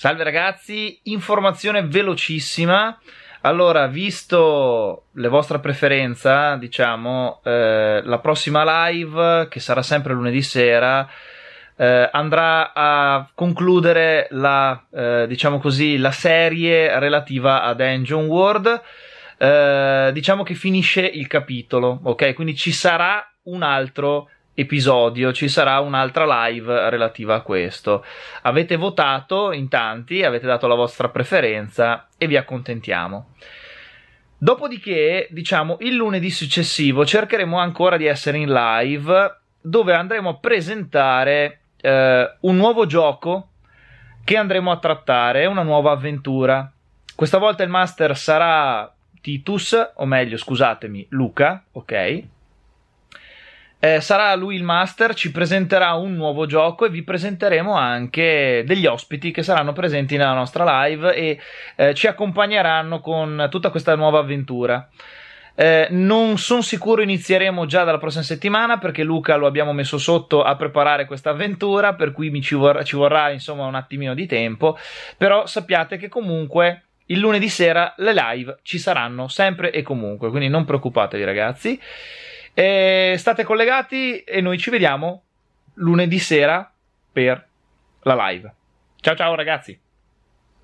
Salve ragazzi, informazione velocissima. Allora, visto le vostre preferenze, diciamo, eh, la prossima live, che sarà sempre lunedì sera, eh, andrà a concludere la, eh, diciamo così, la serie relativa ad Engine World. Eh, diciamo che finisce il capitolo, ok? Quindi ci sarà un altro episodio ci sarà un'altra live relativa a questo. Avete votato in tanti, avete dato la vostra preferenza e vi accontentiamo. Dopodiché, diciamo, il lunedì successivo cercheremo ancora di essere in live dove andremo a presentare eh, un nuovo gioco che andremo a trattare, una nuova avventura. Questa volta il master sarà Titus, o meglio, scusatemi, Luca, ok? Eh, sarà lui il master, ci presenterà un nuovo gioco e vi presenteremo anche degli ospiti che saranno presenti nella nostra live e eh, ci accompagneranno con tutta questa nuova avventura. Eh, non sono sicuro inizieremo già dalla prossima settimana perché Luca lo abbiamo messo sotto a preparare questa avventura, per cui ci, vor- ci vorrà insomma un attimino di tempo, però sappiate che comunque il lunedì sera le live ci saranno sempre e comunque, quindi non preoccupatevi ragazzi. E state collegati e noi ci vediamo lunedì sera per la live. Ciao ciao ragazzi!